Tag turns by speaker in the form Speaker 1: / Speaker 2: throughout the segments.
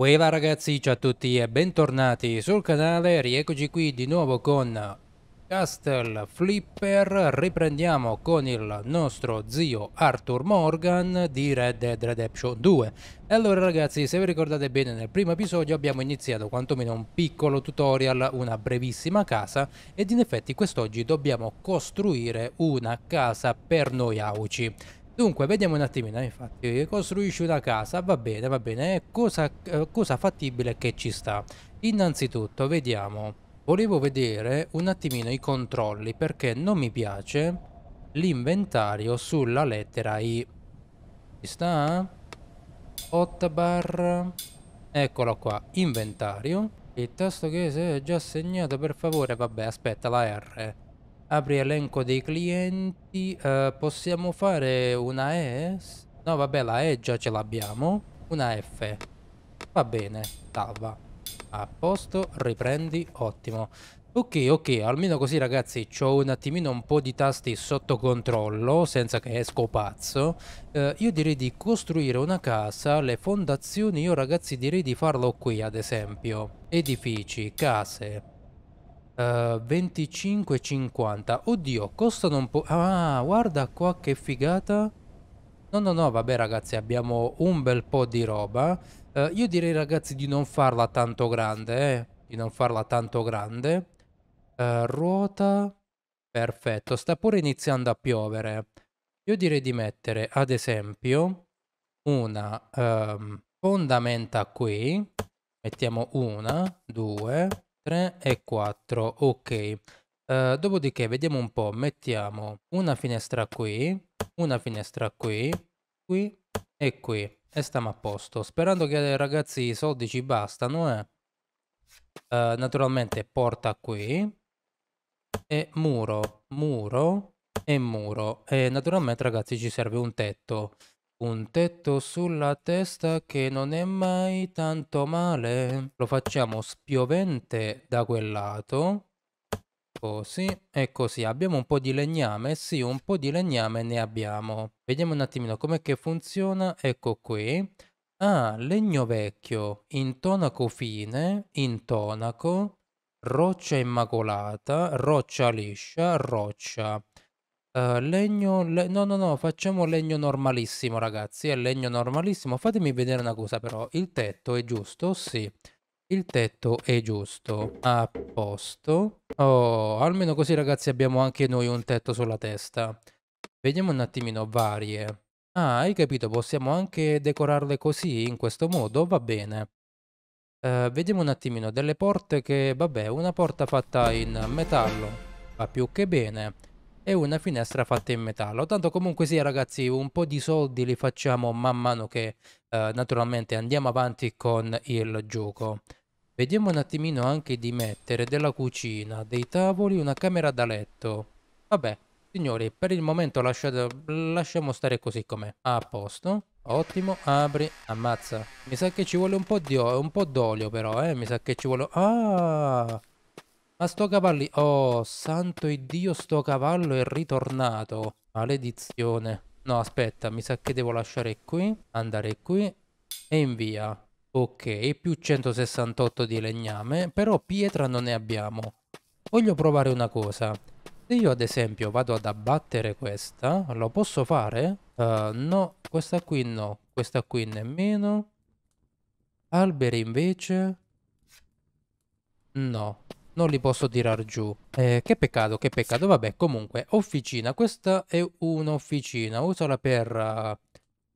Speaker 1: Ueva ragazzi, ciao a tutti e bentornati sul canale, rieccoci qui di nuovo con Castle Flipper, riprendiamo con il nostro zio Arthur Morgan di Red Dead Redemption 2. E allora ragazzi, se vi ricordate bene nel primo episodio abbiamo iniziato quantomeno un piccolo tutorial, una brevissima casa ed in effetti quest'oggi dobbiamo costruire una casa per noi auci. Dunque, vediamo un attimino, eh, infatti, costruisci una casa, va bene, va bene, eh, cosa, eh, cosa fattibile che ci sta? Innanzitutto, vediamo, volevo vedere un attimino i controlli, perché non mi piace l'inventario sulla lettera I. Ci sta? 8 bar, eccolo qua, inventario. Il tasto che si è già segnato, per favore, vabbè, aspetta la R. Apri elenco dei clienti. Uh, possiamo fare una E? No, vabbè, la E già ce l'abbiamo. Una F. Va bene, salva. A posto, riprendi, ottimo. Ok, ok, almeno così ragazzi ho un attimino un po' di tasti sotto controllo, senza che esco pazzo. Eh, io direi di costruire una casa, le fondazioni io ragazzi direi di farlo qui ad esempio. Edifici, case, 25,50 eh, Oddio, costano un po'... Ah, guarda qua che figata No, no, no, vabbè ragazzi, abbiamo un bel po' di roba uh, Io direi ragazzi di non farla tanto grande, eh Di non farla tanto grande uh, Ruota Perfetto, sta pure iniziando a piovere Io direi di mettere, ad esempio Una um, fondamenta qui Mettiamo una, due, 3 e 4, ok. Uh, dopodiché vediamo un po', mettiamo una finestra qui, una finestra qui, qui e qui. E stiamo a posto. Sperando che ragazzi i soldi ci bastano, eh. Uh, naturalmente porta qui. E muro, muro e muro. E naturalmente ragazzi ci serve un tetto. Un tetto sulla testa che non è mai tanto male. Lo facciamo spiovente da quel lato. Così e così. Abbiamo un po' di legname? Sì, un po' di legname ne abbiamo. Vediamo un attimino com'è che funziona. Ecco qui. Ah, legno vecchio, intonaco fine, intonaco, roccia immacolata, roccia liscia, roccia. Ehm, legno le no, no, no, facciamo legno normalissimo ragazzi, è legno normalissimo. Fatemi vedere una cosa però, il tetto è giusto? Sì. Il tetto è giusto, a posto. Oh, almeno così ragazzi abbiamo anche noi un tetto sulla testa. Vediamo un attimino, varie. Ah, hai capito, possiamo anche decorarle così, in questo modo? Va bene. Eh, vediamo un attimino, delle porte che, vabbè, una porta fatta in metallo, va più che bene e una finestra fatta in metallo. Tanto comunque sia ragazzi, un po' di soldi li facciamo man mano che eh, naturalmente andiamo avanti con il gioco. Vediamo un attimino anche di mettere della cucina, dei tavoli, una camera da letto. Vabbè, signori, per il momento lasciate, lasciamo stare così com'è. A posto. Ottimo, apri, ammazza. Mi sa che ci vuole un po' d'olio però, eh. Mi sa che ci vuole... Ah! Ma sto cavallo... Oh, santo Dio, sto cavallo è ritornato. Maledizione. No, aspetta, mi sa che devo lasciare qui, andare qui e invia. Ok, più 168 di legname, però pietra non ne abbiamo. Voglio provare una cosa. Se io ad esempio vado ad abbattere questa, lo posso fare? Uh, no, questa qui no, questa qui nemmeno. Alberi invece? No, non li posso tirare giù. Eh, che peccato, che peccato. Vabbè, comunque, officina. Questa è un'officina. Usala per eh,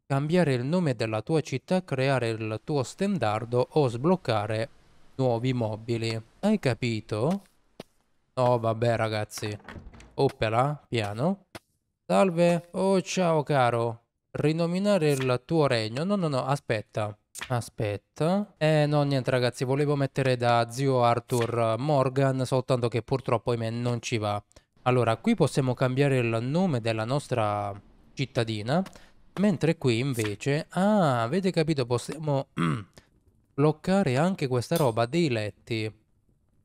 Speaker 1: cambiare il nome della tua città, creare il tuo standardo o sbloccare nuovi mobili. Hai capito? No, vabbè, ragazzi. Oppela, piano. Salve. Oh, ciao, caro. Rinominare il tuo regno. No, no, no, aspetta. Aspetta. Eh no, niente ragazzi, volevo mettere da zio Arthur Morgan, soltanto che purtroppo ahimè non ci va. Allora, qui possiamo cambiare il nome della nostra cittadina, mentre qui invece... Ah, avete capito, possiamo bloccare anche questa roba dei letti.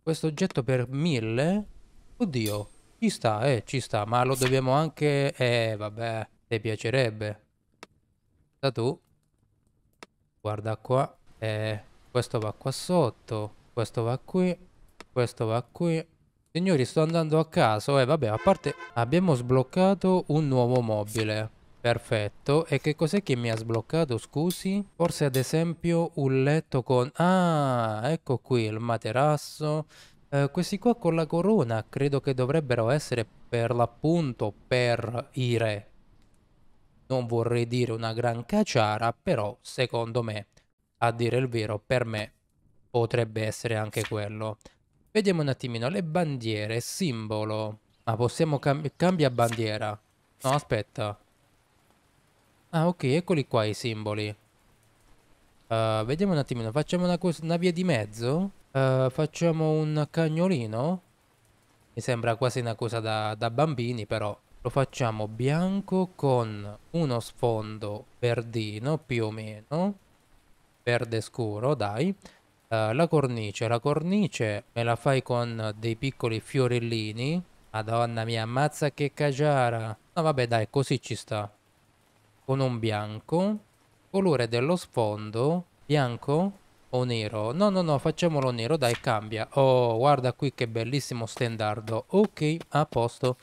Speaker 1: Questo oggetto per mille? Oddio, ci sta, eh, ci sta, ma lo dobbiamo anche... Eh, vabbè, ti piacerebbe. Da tu guarda qua, eh, questo va qua sotto, questo va qui, questo va qui. Signori, sto andando a caso, e eh, vabbè, a parte abbiamo sbloccato un nuovo mobile. Perfetto, e che cos'è che mi ha sbloccato, scusi? Forse ad esempio un letto con... Ah, ecco qui il materasso. Eh, questi qua con la corona credo che dovrebbero essere per l'appunto per i re, non vorrei dire una gran caciara, però secondo me, a dire il vero, per me potrebbe essere anche quello. Vediamo un attimino, le bandiere, simbolo. Ma ah, possiamo cambiare cambia bandiera. No, aspetta. Ah, ok, eccoli qua i simboli. Uh, vediamo un attimino, facciamo una, una via di mezzo? Uh, facciamo un cagnolino? Mi sembra quasi una cosa da, da bambini, però lo facciamo bianco con uno sfondo verdino più o meno, verde scuro dai, uh, la cornice, la cornice me la fai con dei piccoli fiorellini, madonna mia ammazza che cagiara, no vabbè dai così ci sta, con un bianco, colore dello sfondo, bianco o nero, no no no facciamolo nero dai cambia, oh guarda qui che bellissimo stendardo, ok a posto,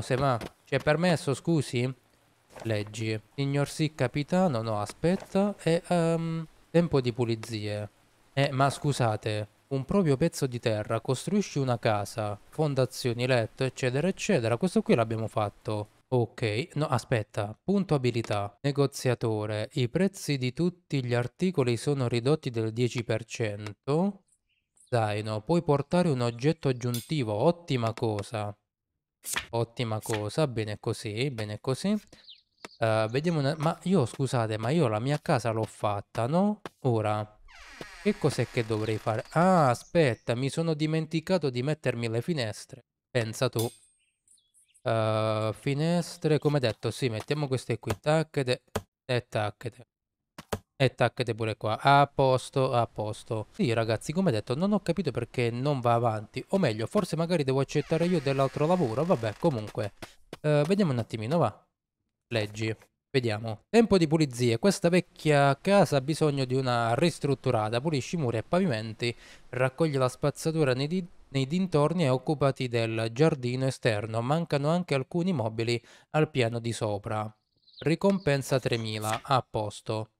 Speaker 1: se ma ci è permesso, scusi? Leggi. Signor sì, capitano, no, aspetta. E, um, tempo di pulizie. Eh, ma scusate, un proprio pezzo di terra, costruisci una casa, fondazioni, letto, eccetera, eccetera. Questo qui l'abbiamo fatto. Ok, no aspetta, punto abilità, negoziatore, i prezzi di tutti gli articoli sono ridotti del 10%, zaino, puoi portare un oggetto aggiuntivo, ottima cosa. Ottima cosa, bene così, bene così. Uh, vediamo una... Ma io, scusate, ma io la mia casa l'ho fatta, no? Ora... Che cos'è che dovrei fare? Ah, aspetta, mi sono dimenticato di mettermi le finestre. Pensa tu. Uh, finestre, come detto, sì, mettiamo queste qui. Tacchete e tacchete. E tac, pure qua, a posto, a posto. Sì ragazzi, come detto, non ho capito perché non va avanti. O meglio, forse magari devo accettare io dell'altro lavoro, vabbè, comunque. Eh, vediamo un attimino, va. Leggi. Vediamo. Tempo di pulizie. Questa vecchia casa ha bisogno di una ristrutturata. Pulisci muri e pavimenti, raccogli la spazzatura nei, di nei dintorni e occupati del giardino esterno. Mancano anche alcuni mobili al piano di sopra. Ricompensa 3000. A posto.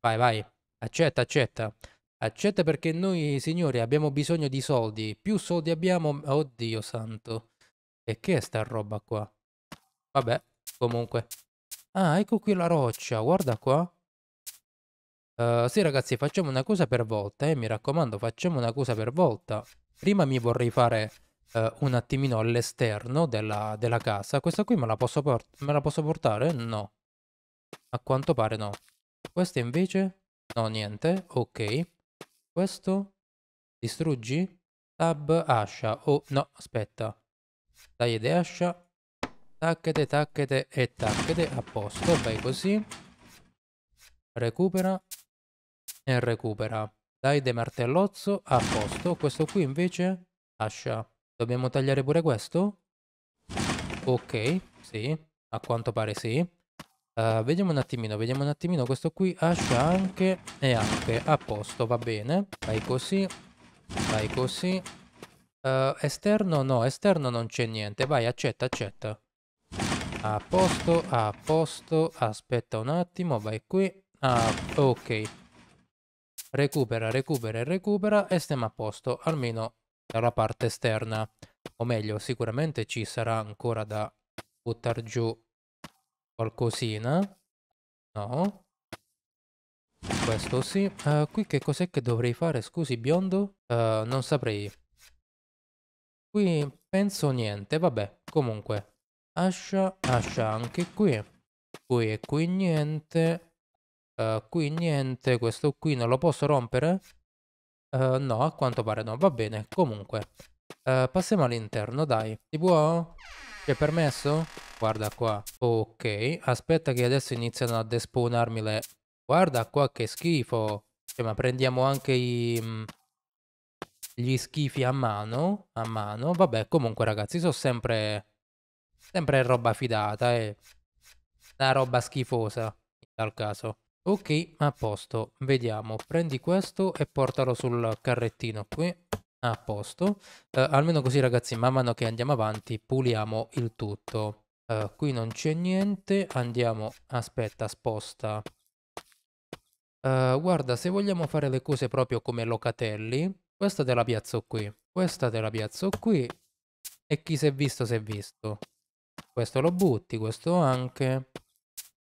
Speaker 1: Vai, vai, accetta, accetta. Accetta perché noi, signori, abbiamo bisogno di soldi. Più soldi abbiamo... Oddio santo. E che è sta roba qua? Vabbè, comunque. Ah, ecco qui la roccia, guarda qua. Uh, sì ragazzi, facciamo una cosa per volta, eh, mi raccomando, facciamo una cosa per volta. Prima mi vorrei fare uh, un attimino all'esterno della, della, casa. Questa qui me la, me la posso portare? No. A quanto pare no. Questo invece? No, niente. Ok. Questo? Distruggi? Tab, ascia. Oh, no, aspetta. Tagliate ascia. Tacchete, tacchete e tacchete. A posto. Fai così. Recupera. E recupera. Dai de martellozzo. A posto. Questo qui invece? Ascia. Dobbiamo tagliare pure questo? Ok, sì. A quanto pare sì. Uh, vediamo un attimino, vediamo un attimino. Questo qui ascia anche e anche. A posto, va bene. Vai così. Vai così. Uh, esterno no, esterno non c'è niente. Vai, accetta, accetta. A posto, a posto. Aspetta un attimo, vai qui. Ah, ok. Recupera, recupera recupera e stiamo a posto, almeno dalla parte esterna. O meglio, sicuramente ci sarà ancora da buttare giù Qualcosina. No. Questo sì. Uh, qui che cos'è che dovrei fare? Scusi, biondo? Uh, non saprei. Qui penso niente. Vabbè, comunque. Ascia, ascia anche qui. Qui e qui niente. Uh, qui niente. Questo qui non lo posso rompere? no, a quanto pare no. Va bene, comunque. passiamo all'interno, dai. Ti può? Ti è permesso? Guarda qua. Ok, aspetta che adesso iniziano a despawnarmi le... Guarda qua che schifo. Cioè, ma prendiamo anche i... Mm, gli schifi a mano, a mano. Vabbè, comunque ragazzi, sono sempre... Sempre roba fidata, e... Eh. Una roba schifosa, in tal caso. Ok, a posto. Vediamo. Prendi questo e portalo sul carrettino qui. A posto. Eh, almeno così ragazzi, man mano che andiamo avanti, puliamo il tutto. Eh, qui non c'è niente, andiamo, aspetta, sposta. Eh, guarda, se vogliamo fare le cose proprio come locatelli, questa te la piazzo qui, questa te la piazzo qui, e chi si è visto si è visto. Questo lo butti, questo anche,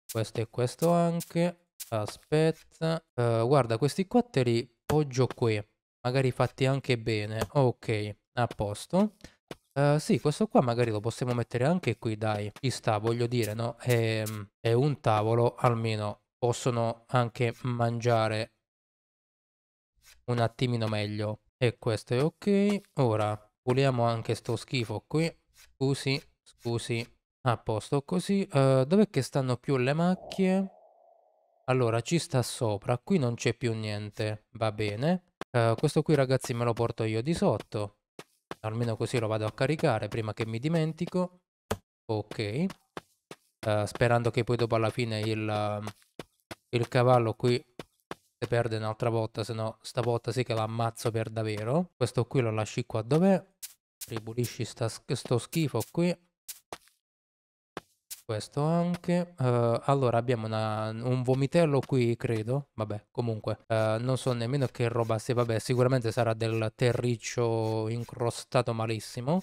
Speaker 1: questo e questo anche. Aspetta, eh, guarda, questi quattro li poggio qui magari fatti anche bene. Ok, a posto. Uh, sì, questo qua magari lo possiamo mettere anche qui, dai. Ci sta, voglio dire, no? È, ehm, è un tavolo, almeno possono anche mangiare un attimino meglio. E questo è ok. Ora, puliamo anche sto schifo qui. Scusi, scusi. A posto così. Uh, dov'è che stanno più le macchie? Allora, ci sta sopra. Qui non c'è più niente. Va bene. Uh, questo qui ragazzi me lo porto io di sotto, almeno così lo vado a caricare prima che mi dimentico. Ok, uh, sperando che poi dopo alla fine il, il cavallo qui se perde un'altra volta, se no stavolta sì che l'ammazzo per davvero. Questo qui lo lasci qua dov'è, ripulisci sta, sto schifo qui questo anche. Uh, allora abbiamo una, un vomitello qui, credo. Vabbè, comunque, uh, non so nemmeno che roba sia. Vabbè, sicuramente sarà del terriccio incrostato malissimo.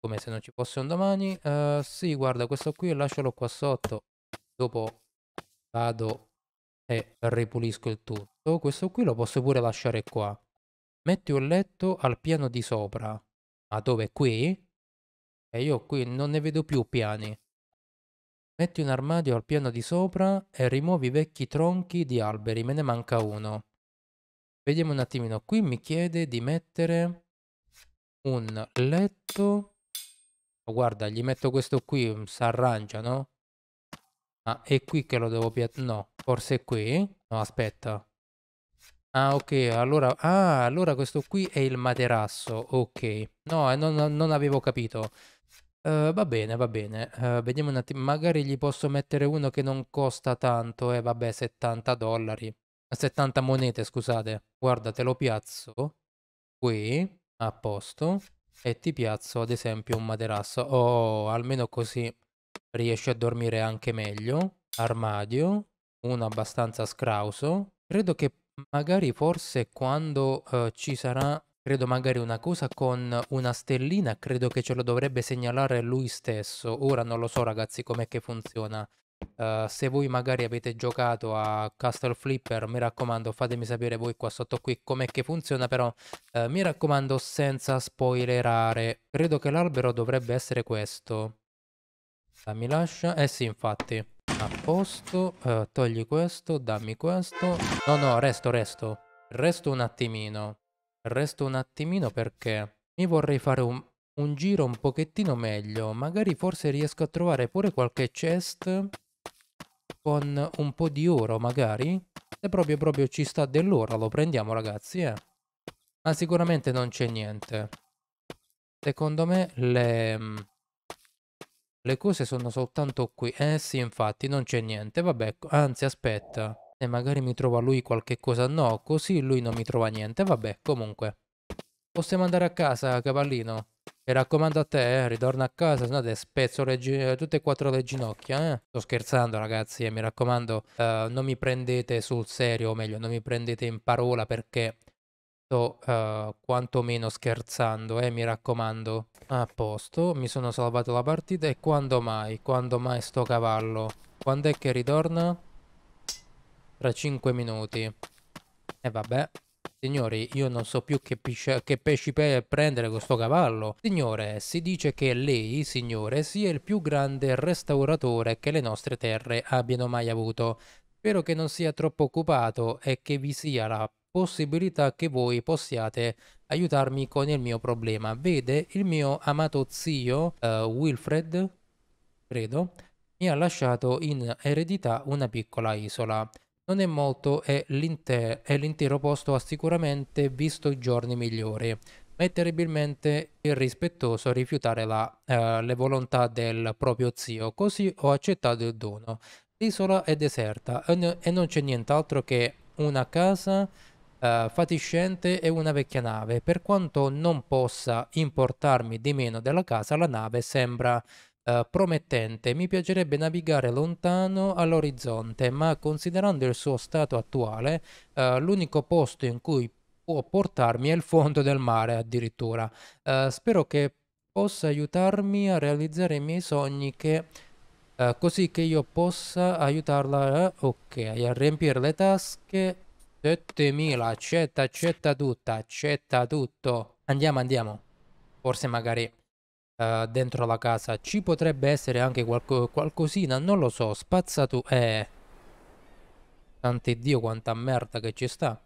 Speaker 1: Come se non ci fosse un domani. Uh, sì, guarda, questo qui lascialo qua sotto. Dopo vado e ripulisco il tutto. Questo qui lo posso pure lasciare qua. Metti un letto al piano di sopra. Ma dove? Qui? E io qui non ne vedo più piani. Metti un armadio al piano di sopra e rimuovi i vecchi tronchi di alberi, me ne manca uno. Vediamo un attimino, qui mi chiede di mettere un letto. Oh, guarda, gli metto questo qui, si arrangia, no? Ah, è qui che lo devo piazzare. No, forse è qui. No, aspetta. Ah, ok, allora... Ah, allora questo qui è il materasso, ok. No, eh, non, non avevo capito. Uhm, va bene, va bene. Uhm, vediamo un attimo. magari gli posso mettere uno che non costa tanto, eh vabbè 70 dollari 70 monete scusate. Guarda te lo piazzo qui, a posto, e ti piazzo ad esempio un materasso. Oh, almeno così riesci a dormire anche meglio. Armadio, uno abbastanza scrauso. Credo che magari forse quando, uhm, ci sarà credo magari una cosa con una stellina, credo che ce lo dovrebbe segnalare lui stesso. Ora non lo so ragazzi com'è che funziona. Uh, se voi magari avete giocato a Castle Flipper, mi raccomando, fatemi sapere voi qua sotto qui com'è che funziona, però uh, mi raccomando senza spoilerare. Credo che l'albero dovrebbe essere questo. Uh, mi lascia? Eh sì, infatti. A posto, eh, togli questo, dammi questo. No, no, resto, resto. Resto un attimino. Resto un attimino perché mi vorrei fare un, un giro un pochettino meglio. Magari forse riesco a trovare pure qualche chest con un po' di oro magari. Se proprio proprio ci sta dell'oro lo prendiamo ragazzi eh. Ma sicuramente non c'è niente. Secondo me le... Le cose sono soltanto qui. Eh sì, infatti, non c'è niente. Vabbè, anzi, aspetta e magari mi trova lui qualche cosa no, così lui non mi trova niente, vabbè, comunque. Possiamo andare a casa, cavallino. Mi raccomando a te, eh, ritorna a casa, se no te spezzo tutte e quattro le ginocchia, eh. Sto scherzando ragazzi, e eh, mi raccomando, uh, non mi prendete sul serio, o meglio, non mi prendete in parola perché sto uh, quantomeno scherzando, eh, mi raccomando. A posto, mi sono salvato la partita e quando mai, quando mai sto cavallo? Quando è che ritorna? Tra 5 minuti. E eh, vabbè. Signori, io non so più che, che pesci pe prendere con sto cavallo. Signore, si dice che lei, signore, sia il più grande restauratore che le nostre terre abbiano mai avuto. Spero che non sia troppo occupato e che vi sia la possibilità che voi possiate aiutarmi con il mio problema. Vede, il mio amato zio, uh, Wilfred, credo, mi ha lasciato in eredità una piccola isola non è molto e, l'intero, e l'intero posto ha sicuramente visto i giorni migliori, ma è terribilmente irrispettoso rifiutare la, eh, le volontà del proprio zio, così ho accettato il dono. L'isola è deserta e, non c'è nient'altro che una casa Uh, fatiscente e una vecchia nave. Per quanto non possa importarmi di meno della casa, la nave sembra eh, promettente, mi piacerebbe navigare lontano all'orizzonte, ma considerando il suo stato attuale, eh, l'unico posto in cui può portarmi è il fondo del mare addirittura. Eh, spero che possa aiutarmi a realizzare i miei sogni che... Eh, così che io possa aiutarla eh, ok, a riempire le tasche 7000, accetta, accetta tutta, accetta tutto. Andiamo, andiamo. Forse magari eh, dentro la casa. Ci potrebbe essere anche qualco qualcosina, non lo so, spazzatura... Eh... Santi Dio quanta merda che ci sta.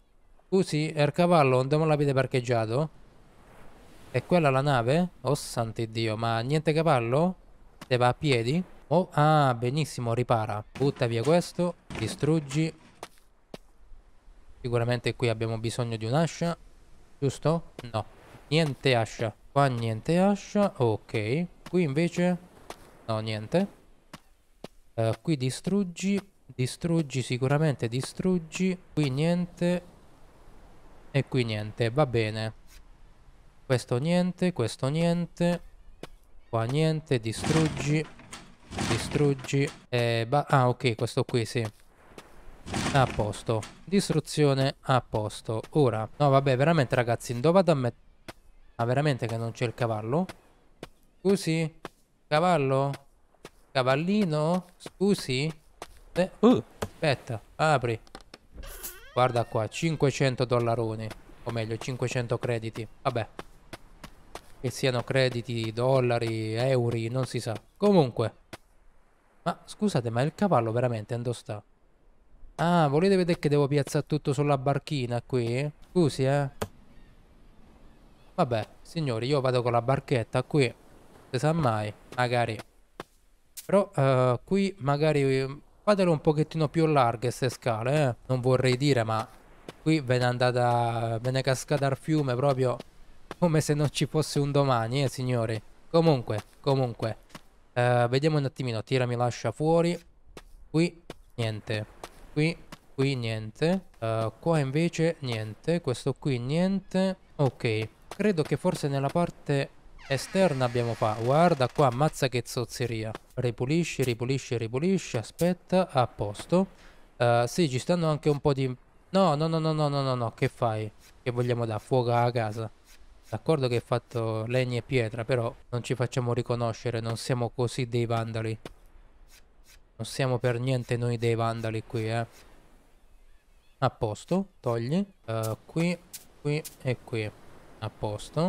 Speaker 1: Scusi, il cavallo, andiamo l'avete parcheggiato? È quella la nave? Oh santi Dio, ma niente cavallo? Se va a piedi? Oh, ah, benissimo, ripara. Butta via questo, distruggi. Sicuramente qui abbiamo bisogno di un'ascia. Giusto? No, niente ascia. Qua niente ascia. Ok. Qui invece... No, niente. Uh, qui distruggi. Distruggi, sicuramente distruggi. Qui niente. E qui niente. Va bene. Questo niente, questo niente. Qua niente, distruggi. Distruggi. E ah, ok, questo qui, sì. A posto. Distruzione a posto. Ora. No, vabbè, veramente ragazzi, dove vado a mettere... Ma ah, veramente che non c'è il cavallo? Scusi? Cavallo? Cavallino? Scusi? Eh, uh, aspetta, apri. Guarda qua, 500 dollaroni. O meglio, 500 crediti. Vabbè. Che siano crediti, dollari, euro, non si sa. Comunque. Ma scusate, ma il cavallo veramente ando sta? Ah, volete vedere che devo piazzare tutto sulla barchina qui? Scusi, eh. Vabbè, signori, io vado con la barchetta qui. Se sa mai, magari. Però eh, qui magari fatelo un pochettino più larghe queste scale, eh. Non vorrei dire, ma qui ve ne andata... ve ne cascata al fiume proprio come se non ci fosse un domani, eh, signori. Comunque, comunque. Eh, vediamo un attimino, tirami lascia fuori. Qui, niente. Qui, qui, niente. Eh, qua invece, niente. Questo qui, niente. Ok. Credo che forse nella parte esterna abbiamo fatto. Guarda qua, ammazza che zozzeria. Ripulisci, ripulisci, ripulisci. Aspetta, a posto. Uh, sì, ci stanno anche un po' di... No, no, no, no, no, no, no, no. Che fai? Che vogliamo da fuoco a casa? D'accordo che hai fatto legna e pietra, però non ci facciamo riconoscere, non siamo così dei vandali. Non siamo per niente noi dei vandali qui, eh. A posto, togli. Uh, qui, qui e qui. A posto.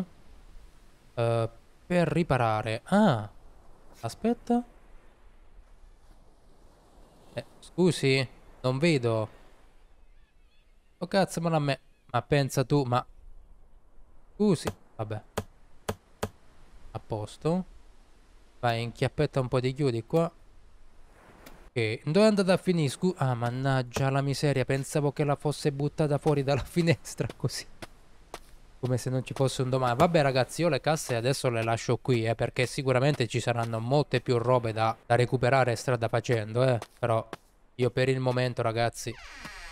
Speaker 1: Uh, per riparare. Ah! Aspetta. Eh, scusi, non vedo. Oh cazzo, ma a me. Ma pensa tu, ma... Scusi. Vabbè. A posto. Vai, inchiappetta un po' di chiudi qua. Ok, dove è andata a finire? Scu ah, mannaggia la miseria, pensavo che la fosse buttata fuori dalla finestra così come se non ci fosse un domani. Vabbè ragazzi, io le casse adesso le lascio qui, eh, perché sicuramente ci saranno molte più robe da, da recuperare strada facendo, eh. Però io per il momento, ragazzi...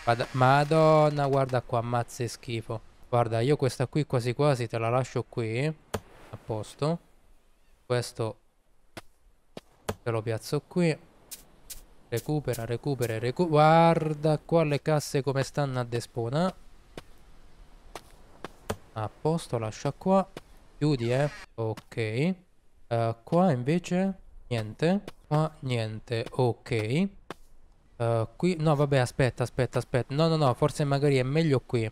Speaker 1: Vado... Madonna, guarda qua, ammazza schifo. Guarda, io questa qui quasi quasi te la lascio qui, a posto. Questo te lo piazzo qui. Recupera, recupera, recupera. Guarda qua le casse come stanno a despona. A posto, lascia qua. Chiudi, eh. Ok. Uh, qua invece niente. Qua niente. Ok. Uh, qui... No, vabbè, aspetta, aspetta, aspetta. No, no, no, forse magari è meglio qui.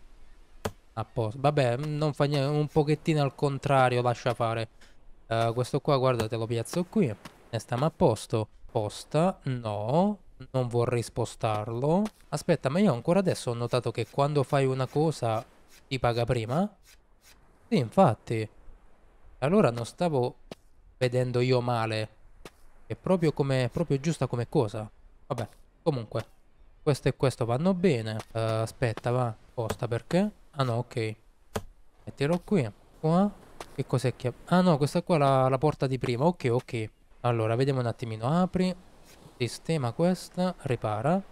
Speaker 1: A posto. Vabbè, non fa niente. Un pochettino al contrario, lascia fare. Uh, questo qua, guarda, te lo piazzo qui. Ne stiamo a posto. Posta. No. Non vorrei spostarlo. Aspetta, ma io ancora adesso ho notato che quando fai una cosa ti paga prima? Sì, infatti. Allora non stavo vedendo io male. È proprio come, proprio giusta come cosa. Vabbè, comunque. Questo e questo vanno bene. Uh, aspetta, va. Posta perché? Ah no, ok. Mettilo qui. Qua. Che cos'è che... Ah no, questa qua è la, la porta di prima. Ok, ok. Allora, vediamo un attimino. Apri. Sistema questa. Ripara.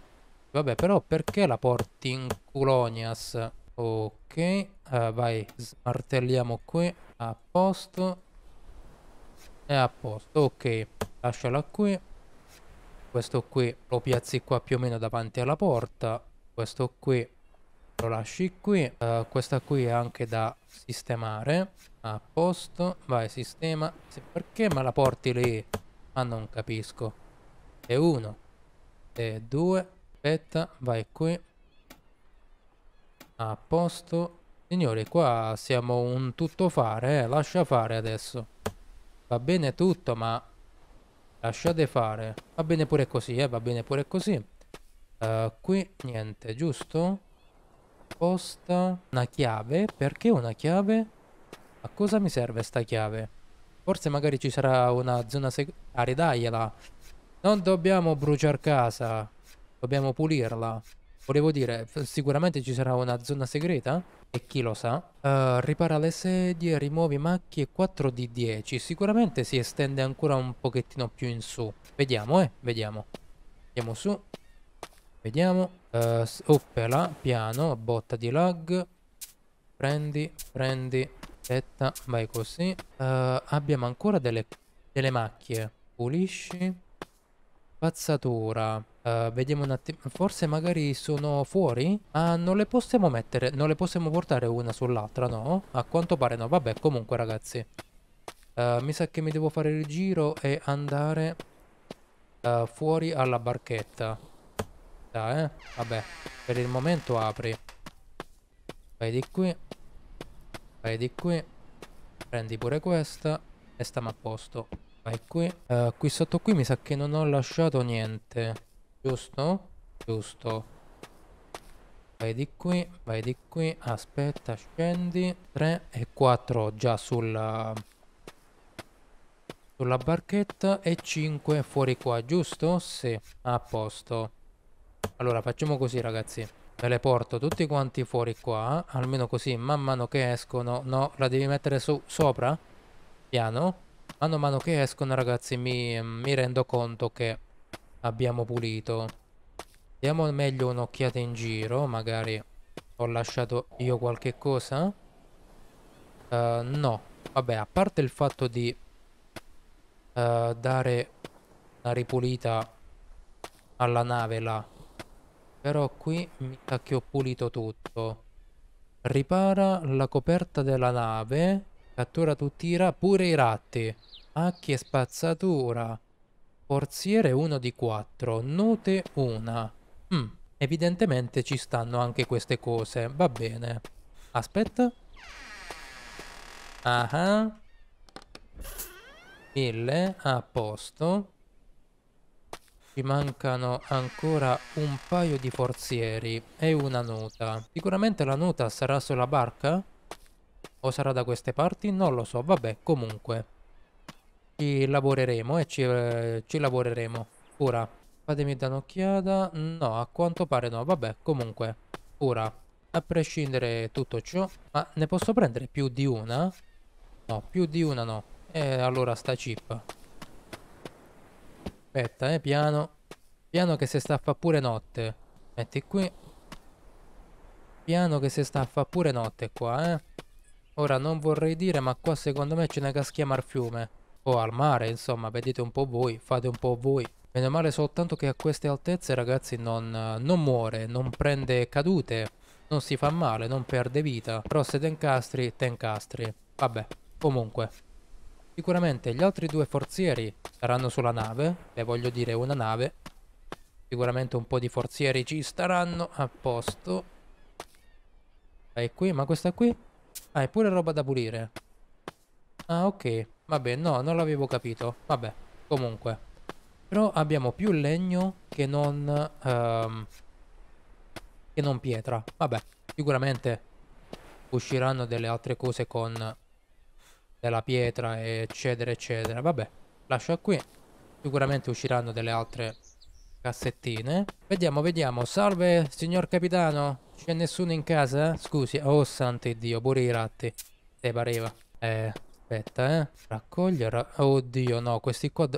Speaker 1: Vabbè, però perché la porti in Culonias? Ok, uh, vai, smartelliamo qui, a posto. è a posto, ok, lasciala qui. Questo qui lo piazzi qua più o meno davanti alla porta. Questo qui lo lasci qui. Uh, questa qui è anche da sistemare. A posto, vai, sistema. Perché me la porti lì? Ma non capisco. è uno. è due. Aspetta, vai qui. A posto. Signori, qua siamo un tuttofare, eh. Lascia fare adesso. Va bene tutto, ma... Lasciate fare. Va bene pure così, eh. Va bene pure così. Uh, qui, niente, giusto? Posta. Una chiave. Perché una chiave? A cosa mi serve sta chiave? Forse magari ci sarà una zona segreta. Ah, ridaiela. Non dobbiamo bruciare casa. Dobbiamo pulirla. Volevo dire, sicuramente ci sarà una zona segreta, e chi lo sa. Uh, ripara le sedie, rimuovi macchie 4 di 10. Sicuramente si estende ancora un pochettino più in su. Vediamo, eh, vediamo. Andiamo su. Vediamo. Uh, eh, oppela, piano, botta di lag. Prendi, prendi. Aspetta, vai così. Uh, abbiamo ancora delle, delle macchie. Pulisci. Spazzatura. Uh, vediamo un attimo. Forse magari sono fuori? Ah, non le possiamo mettere. Non le possiamo portare una sull'altra, no? A quanto pare no. Vabbè, comunque ragazzi. Uh, mi sa che mi devo fare il giro e andare uh, fuori alla barchetta. Dai, eh? Vabbè. Per il momento apri. Vai di qui. Vai di qui. Prendi pure questa. E stiamo a posto. Vai qui. Uh, qui sotto qui mi sa che non ho lasciato niente. Giusto? Giusto. Vai di qui, vai di qui. Aspetta, scendi. 3 e 4 già sulla... Sulla barchetta e 5 fuori qua, giusto? Sì, a posto. Allora, facciamo così, ragazzi. Me le porto tutti quanti fuori qua, almeno così, man mano che escono. No, la devi mettere so sopra? Piano. Mano a mano che escono ragazzi mi, mi rendo conto che abbiamo pulito. Diamo meglio un'occhiata in giro, magari ho lasciato io qualche cosa. Uh, no, vabbè, a parte il fatto di uh, dare una ripulita alla nave là. Però qui mi sa che ho pulito tutto. Ripara la coperta della nave, cattura tutti i ra pure i ratti. Acchi spazzatura. Forziere 1 di 4. Note 1. Mm, evidentemente ci stanno anche queste cose. Va bene. Aspetta. Aha. Mille. A posto. Ci mancano ancora un paio di forzieri e una nota. Sicuramente la nota sarà sulla barca? O sarà da queste parti? Non lo so, vabbè, comunque. Ci lavoreremo e eh, ci, eh, ci lavoreremo. Ora, fatemi dare un'occhiata. No, a quanto pare no. Vabbè, comunque. Ora, a prescindere tutto ciò. Ma ne posso prendere più di una? No, più di una no. E eh, allora sta chip. Aspetta, eh, piano. Piano che se sta a fa pure notte. Metti qui. Piano che se sta a fa pure notte qua, eh. Ora non vorrei dire, ma qua secondo me ce ne caschiamo al fiume o al mare, insomma, vedete un po' voi, fate un po' voi. Meno male soltanto che a queste altezze, ragazzi, non, non muore, non prende cadute, non si fa male, non perde vita. Però se te incastri, te incastri. Vabbè, comunque. Sicuramente gli altri due forzieri saranno sulla nave, e voglio dire una nave. Sicuramente un po' di forzieri ci staranno a posto. E qui, ma questa qui? Ah, è pure roba da pulire. Ah, ok. Vabbè, no, non l'avevo capito. Vabbè, comunque. Però abbiamo più legno che non... Ehm, che non pietra. Vabbè, sicuramente usciranno delle altre cose con della pietra, eccetera, eccetera. Vabbè, lascia qui. Sicuramente usciranno delle altre cassettine. Vediamo, vediamo. Salve, signor capitano. C'è nessuno in casa? Scusi. Oh, santo Dio, pure i ratti. Te pareva. Eh, Aspetta, eh. Raccogliere. Oddio, no, questi qua...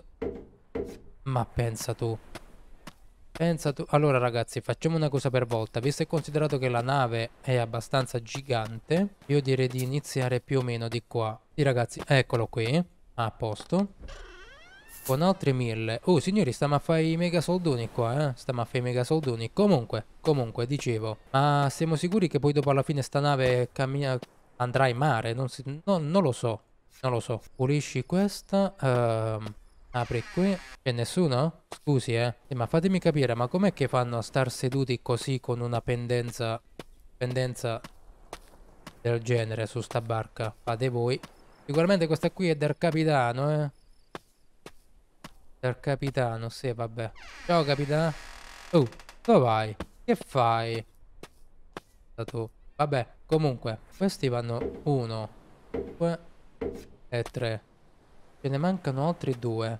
Speaker 1: Ma pensa tu. Pensa tu. Allora, ragazzi, facciamo una cosa per volta. Visto e considerato che la nave è abbastanza gigante, io direi di iniziare più o meno di qua. Sì, ragazzi, eccolo qui. A posto. Con altri mille. Oh, signori, stiamo a fare i mega soldoni qua, eh. Stiamo a fare i mega soldoni. Comunque, comunque, dicevo. Ma siamo sicuri che poi dopo alla fine sta nave cammina... Andrà in mare? Non, si... no, non lo so. Non lo so. Pulisci questa. Uh, apri qui. C'è nessuno? Scusi, eh. Sì, ma fatemi capire, ma com'è che fanno a star seduti così con una pendenza... Pendenza del genere su sta barca? Fate voi. Sicuramente questa qui è del capitano, eh. Del capitano, sì, vabbè. Ciao, capitano. Oh, dove vai? Che fai? Tu. Vabbè, comunque, questi vanno 1, 2, e tre. Ce ne mancano altri due.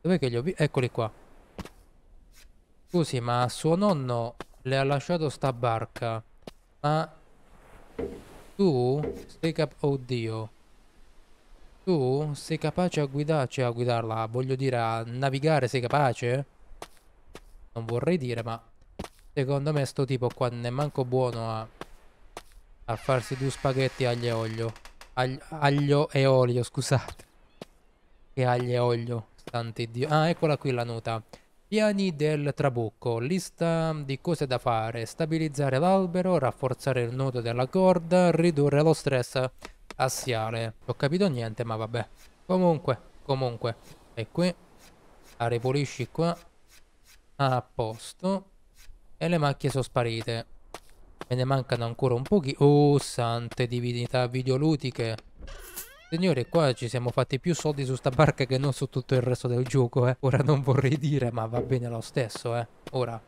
Speaker 1: Dov'è che li ho visti? Eccoli qua. Scusi, ma suo nonno le ha lasciato sta barca. Ma tu sei cap... Oddio. Tu sei capace a guidarci, a guidarla, voglio dire a navigare, sei capace? Non vorrei dire, ma secondo me sto tipo qua ne manco buono a, a farsi due spaghetti aglio e olio aglio e olio, scusate. Che aglio e olio, stante Dio. Ah, eccola qui la nota. Piani del trabucco, lista di cose da fare, stabilizzare l'albero, rafforzare il nodo della corda, ridurre lo stress assiale. ho capito niente, ma vabbè. Comunque, comunque, e qui, la ripulisci qua, a posto, e le macchie sono sparite. Me ne mancano ancora un pochi. Oh, sante divinità videolutiche. Signore, qua ci siamo fatti più soldi su sta barca che non su tutto il resto del gioco, eh. Ora non vorrei dire, ma va bene lo stesso, eh. Ora,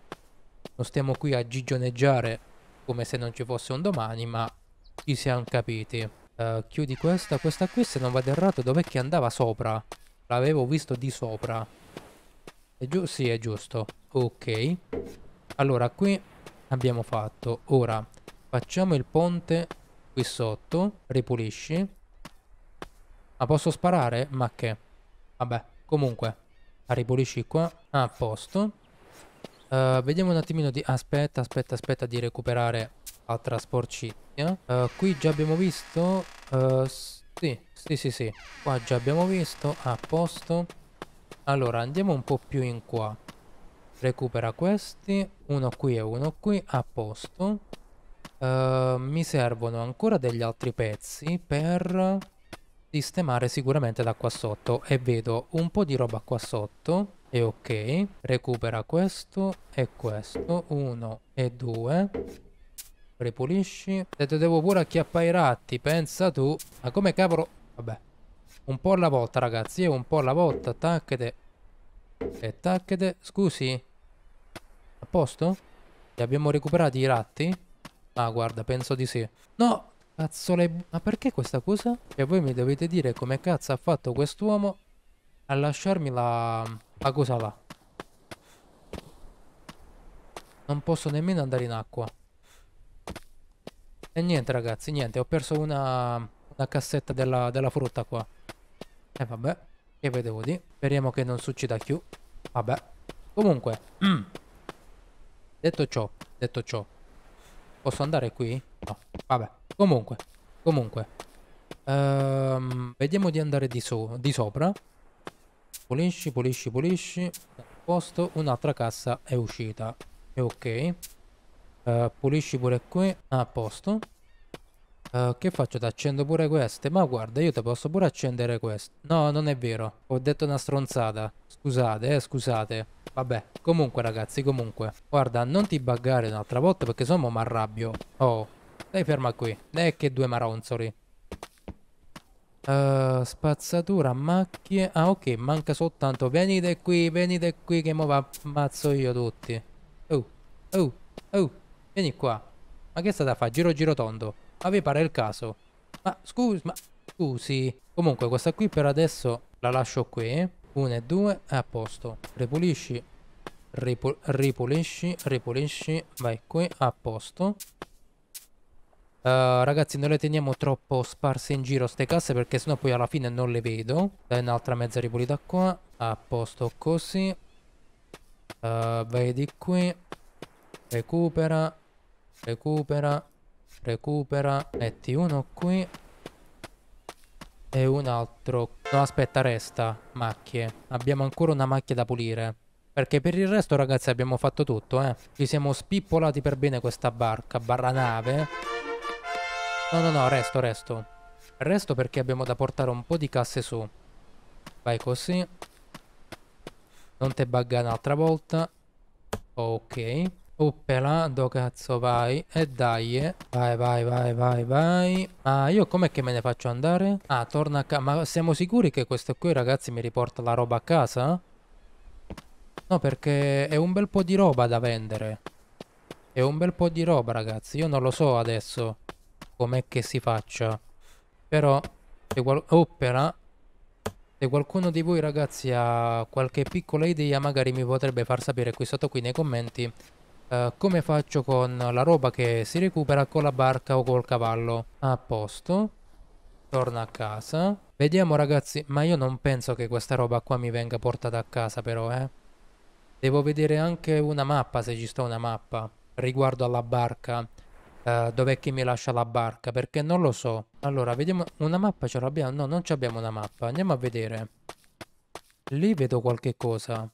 Speaker 1: non stiamo qui a gigioneggiare come se non ci fosse un domani, ma ci siamo capiti. Uh, chiudi questa, questa qui se non vado errato dov'è che andava sopra? L'avevo visto di sopra. È giù? Sì, è giusto. Ok. Allora, qui abbiamo fatto ora facciamo il ponte qui sotto ripulisci ma posso sparare? ma che vabbè comunque ripulisci qua a ah, posto uh, vediamo un attimino di aspetta aspetta aspetta di recuperare la sporcizia uh, eh, qui già abbiamo visto uh, sì sì sì sì qua già abbiamo visto a posto allora andiamo un po' più in qua recupera questi uno qui e uno qui a posto uh, mi servono ancora degli altri pezzi per sistemare sicuramente da qua sotto e vedo un po' di roba qua sotto e ok recupera questo e questo uno e due ripulisci e te devo pure acchiappare i ratti pensa tu ma come cavolo vabbè un po' alla volta ragazzi un po' alla volta tacchete e tacchete scusi a posto? Li abbiamo recuperati i ratti? Ah, guarda, penso di sì. No! Cazzole... Ma perché questa cosa? E voi mi dovete dire come cazzo ha fatto quest'uomo a lasciarmi la... la cosa là. Non posso nemmeno andare in acqua. E niente ragazzi, niente, ho perso una, una cassetta della, della, frutta qua. E vabbè, che vedevo di? Speriamo che non succeda più. Vabbè. Comunque, Detto ciò, detto ciò, posso andare qui? No, vabbè. Comunque, comunque. Ehm, vediamo di andare di, so di sopra. Pulisci, pulisci, pulisci. Posto, un'altra cassa è uscita. E ok. Uh, pulisci pure qui ah, a ah, posto uh, che faccio? Ti accendo pure queste ma guarda io te posso pure accendere queste no non è vero ho detto una stronzata scusate eh, scusate Vabbè, comunque ragazzi, comunque. Guarda, non ti buggare un'altra volta perché sono mi arrabbio. Oh, stai ferma qui. E che due maronzoli. Uh, spazzatura, macchie... Ah, ok, manca soltanto... Venite qui, venite qui che mo' ammazzo io tutti. Oh, oh, oh, vieni qua. Ma che state a fare? Giro giro tondo. Ma vi pare il caso? Ma scusi, ma... Scusi. Comunque, questa qui per adesso la lascio qui. 1 e 2 è a posto ripulisci ripu ripulisci ripulisci vai qui a posto Uh, ragazzi non le teniamo troppo sparse in giro ste casse perché sennò poi alla fine non le vedo Dai un'altra mezza ripulita qua A posto così uh, Vai di qui Recupera Recupera Recupera Metti uno qui e un altro. No, aspetta, resta. Macchie. Abbiamo ancora una macchia da pulire. Perché per il resto, ragazzi, abbiamo fatto tutto, eh. Ci siamo spippolati per bene questa barca, barra nave. No, no, no, resto, resto. Resto perché abbiamo da portare un po' di casse su. Vai così. Non te bugga un'altra volta. Ok. Uppela, do cazzo vai? E dai, eh. vai, vai, vai, vai, vai. Ma ah, io com'è che me ne faccio andare? Ah, torna a casa. Ma siamo sicuri che questo qui, ragazzi, mi riporta la roba a casa? No, perché è un bel po' di roba da vendere. È un bel po' di roba, ragazzi. Io non lo so adesso com'è che si faccia. Però, se qual... Uppela. Se qualcuno di voi, ragazzi, ha qualche piccola idea, magari mi potrebbe far sapere qui sotto qui nei commenti eh, come faccio con la roba che si recupera con la barca o col cavallo? A posto. Torna a casa. Vediamo ragazzi, ma io non penso che questa roba qua mi venga portata a casa però, eh. Devo vedere anche una mappa, se ci sta una mappa, riguardo alla barca. Uh, dov'è che mi lascia la barca, perché non lo so. Allora, vediamo... Una mappa ce l'abbiamo? No, non abbiamo una mappa. Andiamo a vedere. Lì vedo qualche cosa.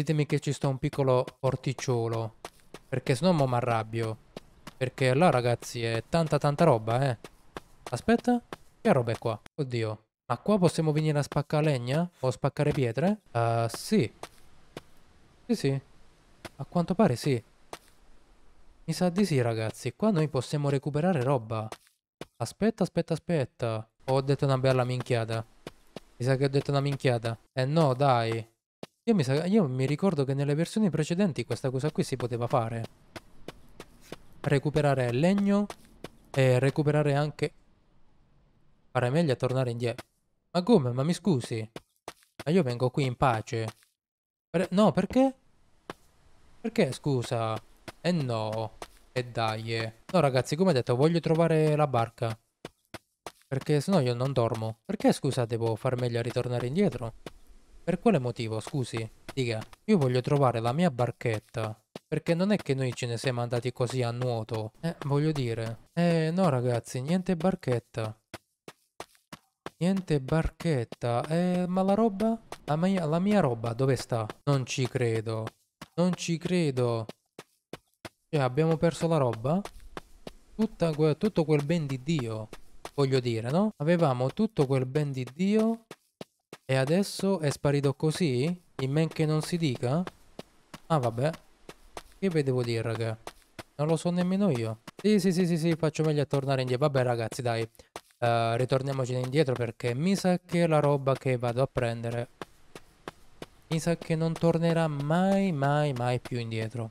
Speaker 1: Ditemi che ci sta un piccolo porticciolo. Perché sennò mo m'arrabbio. Perché là ragazzi è tanta tanta roba eh. Aspetta. Che roba è qua? Oddio. Ma qua possiamo venire a spaccare legna? O spaccare pietre? Uh, sì. Sì sì. A quanto pare sì. Mi sa di sì ragazzi. Qua noi possiamo recuperare roba. Aspetta aspetta aspetta. Ho detto una bella minchiata. Mi sa che ho detto una minchiata. Eh no dai. Io mi, sa, io mi ricordo che nelle versioni precedenti questa cosa qui si poteva fare. Recuperare legno e recuperare anche... Fare meglio a tornare indietro. Ma come? Ma mi scusi? Ma io vengo qui in pace. Per... No, perché? Perché, scusa? Eh no. E eh dai. Eh. No, ragazzi, come detto, voglio trovare la barca. Perché sennò io non dormo. Perché, scusa, devo far meglio a ritornare indietro? Per quale motivo, scusi? Dica, io voglio trovare la mia barchetta. Perché non è che noi ce ne siamo andati così a nuoto. Eh, voglio dire. Eh, no ragazzi, niente barchetta. Niente barchetta. Eh, ma la roba? La mia, la mia roba dove sta? Non ci credo. Non ci credo. Cioè, abbiamo perso la roba? Tutta, tutto quel ben di Dio. Voglio dire, no? Avevamo tutto quel ben di Dio e adesso è sparito così? In men che non si dica? Ah vabbè. Che vi devo dire raga? Non lo so nemmeno io. Sì, sì, sì, sì, sì, faccio meglio a tornare indietro. Vabbè ragazzi, dai. Uh, eh, ritorniamocene indietro perché mi sa che la roba che vado a prendere... Mi sa che non tornerà mai, mai, mai più indietro.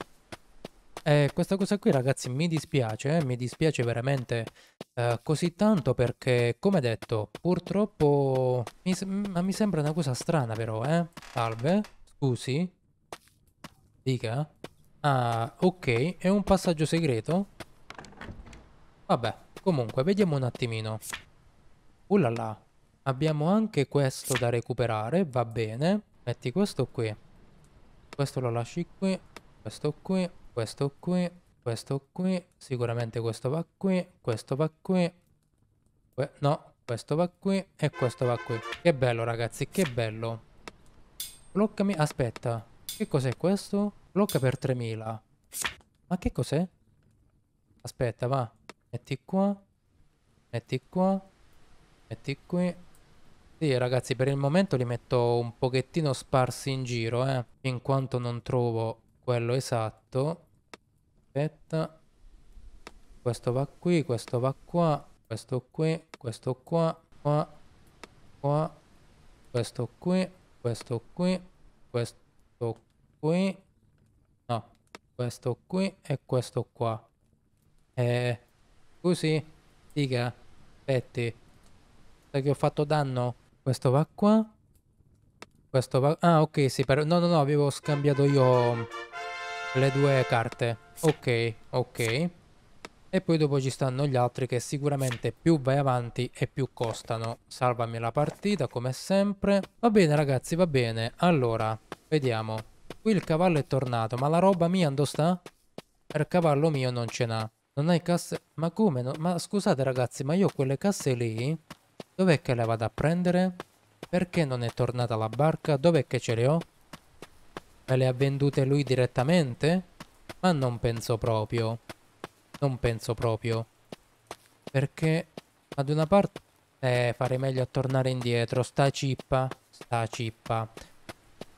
Speaker 1: E eh, questa cosa qui ragazzi mi dispiace, eh? mi dispiace veramente eh, così tanto perché come detto purtroppo mi, ma mi sembra una cosa strana però eh? Salve, scusi, dica. Ah ok, è un passaggio segreto? Vabbè, comunque vediamo un attimino. Ullala, abbiamo anche questo da recuperare, va bene. Metti questo qui. Questo lo lasci qui, questo qui questo qui, questo qui, sicuramente questo va qui, questo va qui, que no, questo va qui e questo va qui. Che bello ragazzi, che bello. Bloccami, aspetta, che cos'è questo? Blocca per 3000. Ma che cos'è? Aspetta, va. Metti qua. Metti qua. Metti qui. Sì, ragazzi, per il momento li metto un pochettino sparsi in giro, eh. In quanto non trovo quello esatto. Aspetta. Questo va qui, questo va qua, questo qui, questo qua, qua, qua, questo qui, questo qui, questo qui, no, questo qui e questo qua. Eh, scusi, dica, aspetti, sai che ho fatto danno? Questo va qua, questo va... Ah, ok, sì, però... No, no, no, avevo scambiato io... Le due carte. Ok, ok. E poi dopo ci stanno gli altri che sicuramente più vai avanti e più costano. Salvami la partita come sempre. Va bene ragazzi, va bene. Allora, vediamo. Qui il cavallo è tornato, ma la roba mia andò sta? Per cavallo mio non ce n'ha. Non hai casse... Ma come? No? Ma scusate ragazzi, ma io ho quelle casse lì... Dov'è che le vado a prendere? Perché non è tornata la barca? Dov'è che ce le ho? Me le ha vendute lui direttamente? Ma non penso proprio. Non penso proprio. Perché Ma da una parte... Eh, farei meglio a tornare indietro. Sta cippa. Sta cippa.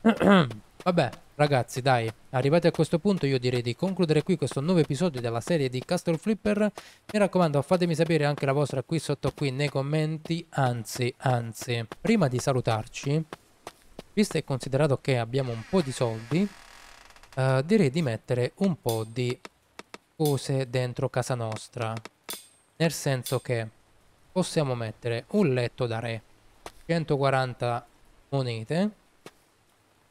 Speaker 1: Vabbè, ragazzi, dai. Arrivati a questo punto io direi di concludere qui questo nuovo episodio della serie di Castle Flipper. Mi raccomando, fatemi sapere anche la vostra qui sotto qui nei commenti. Anzi, anzi, prima di salutarci... Visto e considerato che abbiamo un po' di soldi, eh, direi di mettere un po' di cose dentro casa nostra. Nel senso che possiamo mettere un letto da re, 140 monete,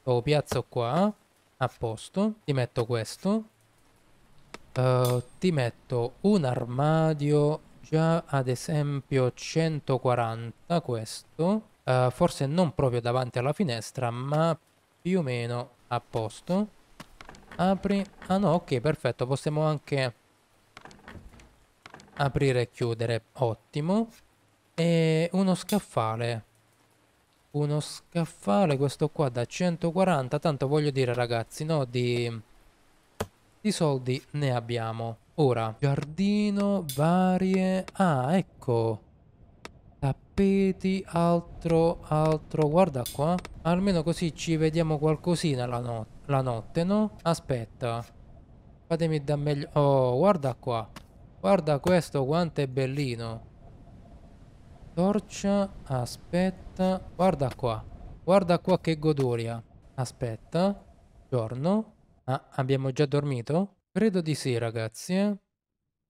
Speaker 1: lo piazzo qua, a posto, ti metto questo, Uh, ti metto un armadio già ad esempio 140 questo uh, forse non proprio davanti alla finestra, ma più o meno a posto. Apri. Ah no, ok, perfetto. Possiamo anche aprire e chiudere. Ottimo. E uno scaffale. Uno scaffale, questo qua da 140. Tanto voglio dire, ragazzi, no, di... Di soldi ne abbiamo. Ora, giardino, varie... Ah, ecco. Tappeti, altro, altro. Guarda qua. Almeno così ci vediamo qualcosina la, no la notte, no? Aspetta. Fatemi da meglio... Oh, guarda qua. Guarda questo quanto è bellino. Torcia, aspetta. Guarda qua. Guarda qua che goduria. Aspetta. Giorno. Ah, abbiamo già dormito? Credo di sì, ragazzi, eh?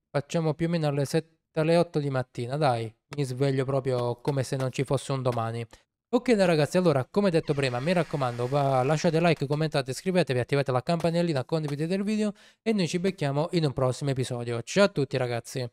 Speaker 1: Facciamo più o meno alle 7 le 8 di mattina, dai, mi sveglio proprio come se non ci fosse un domani. Ok ragazzi, allora come detto prima, mi raccomando, lasciate like, commentate, iscrivetevi, attivate la campanellina, condividete il video e noi ci becchiamo in un prossimo episodio. Ciao a tutti ragazzi!